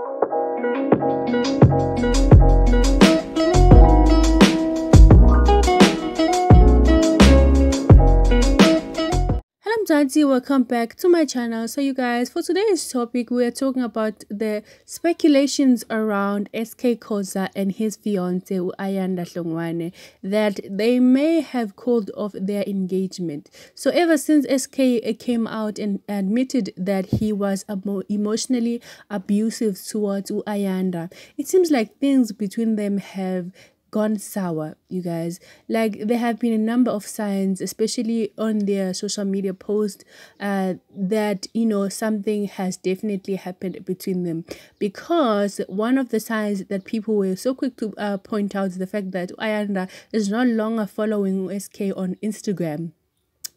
Thank you. Daddy, welcome back to my channel. So you guys, for today's topic, we are talking about the speculations around SK Koza and his fiancee Ayanda Hlongwane that they may have called off their engagement. So ever since SK came out and admitted that he was emotionally abusive towards Ayanda, it seems like things between them have gone sour, you guys. Like there have been a number of signs, especially on their social media post, uh, that you know something has definitely happened between them. Because one of the signs that people were so quick to uh, point out is the fact that Ayanda is no longer following SK on Instagram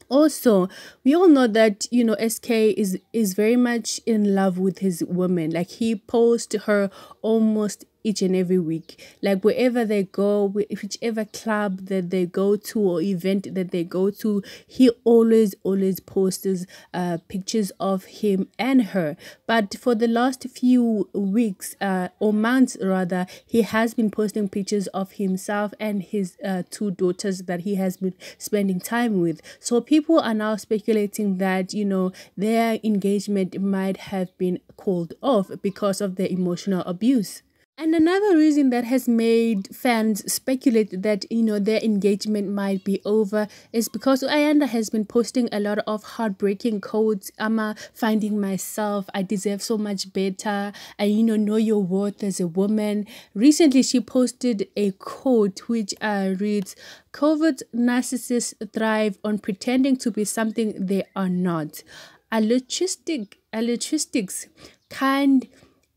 also we all know that you know sk is is very much in love with his woman like he posts her almost each and every week. Like wherever they go, whichever club that they go to or event that they go to, he always, always posts uh, pictures of him and her. But for the last few weeks uh, or months, rather, he has been posting pictures of himself and his uh, two daughters that he has been spending time with. So people are now speculating that, you know, their engagement might have been called off because of the emotional abuse. And another reason that has made fans speculate that you know their engagement might be over is because Ayanda has been posting a lot of heartbreaking quotes. I'm uh, finding myself. I deserve so much better. I you know know your worth as a woman. Recently, she posted a quote which uh, reads, "COVID narcissists thrive on pretending to be something they are not. Altruistic, altruistics, kind."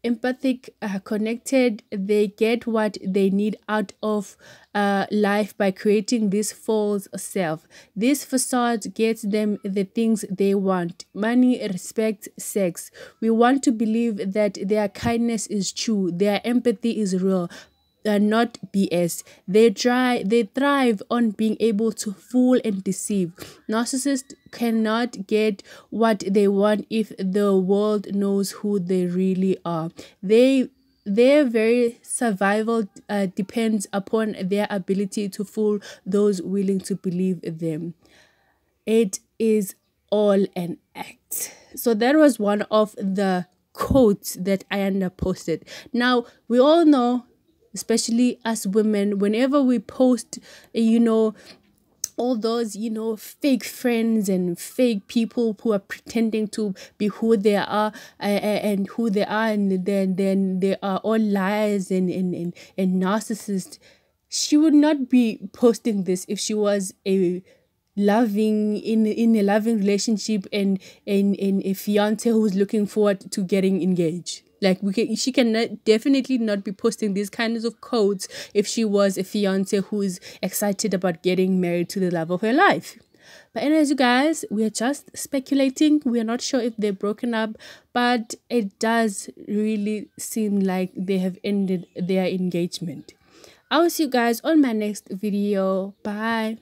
empathic, uh, connected. They get what they need out of uh, life by creating this false self. This facade gets them the things they want money, respect, sex. We want to believe that their kindness is true, their empathy is real, are not BS. They try they thrive on being able to fool and deceive. Narcissists cannot get what they want if the world knows who they really are. They their very survival uh, depends upon their ability to fool those willing to believe them. It is all an act. So that was one of the quotes that Ayanda posted. Now, we all know especially us women whenever we post eh, you know all those you know fake friends and fake people who are pretending to be who they are and, and who they are and then then they are all liars and and and, and narcissists she would not be posting this if she was a loving in in a loving relationship and and, and a fiance who's looking forward to getting engaged like we can, she can not, definitely not be posting these kinds of quotes if she was a fiance who is excited about getting married to the love of her life. But anyways, you guys, we are just speculating. We are not sure if they're broken up, but it does really seem like they have ended their engagement. I'll see you guys on my next video. Bye.